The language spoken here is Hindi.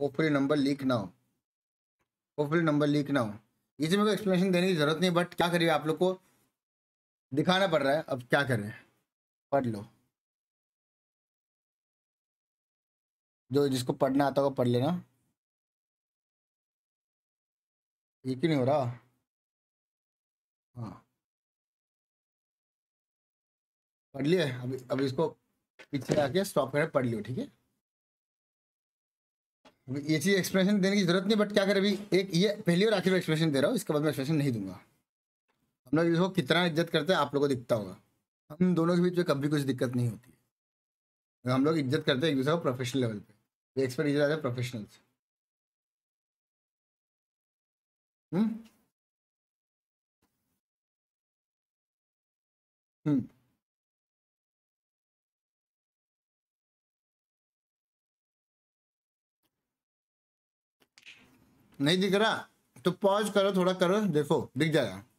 होपफुली नंबर लीक ना हो होपफुली नंबर लीक ना हो ये मेरे को एक्सप्लेनेशन देने की ज़रूरत नहीं बट क्या करिए आप लोग को दिखाना पड़ रहा है अब क्या करें पढ़ लो जो जिसको पढ़ना आता होगा पढ़ लेना ये क्यों नहीं हो रहा हाँ पढ़ लिए अभी अभी इसको पीछे आके स्टॉप करें पढ़ लियो ठीक है ये चीज़ एक्सप्रेशन देने की जरूरत नहीं बट क्या करें अभी एक ये पहली और आखिर एक्सप्रेशन दे रहा हूँ इसके बाद मैं एक्सप्रेशन नहीं दूंगा हम लोग इसको कितना इज्जत करते हैं आप लोगों को दिखता होगा हम दोनों के बीच में कभी कुछ दिक्कत नहीं होती है हम लोग इज्जत करते हैं एक दूसरे को प्रोफेशनल लेवल पे एक्सपर्ट इज्जत आते हैं से हुँ? हम्म? हुँ? हम्म। नहीं दिख रहा तो पॉज करो थोड़ा करो देखो दिख जाएगा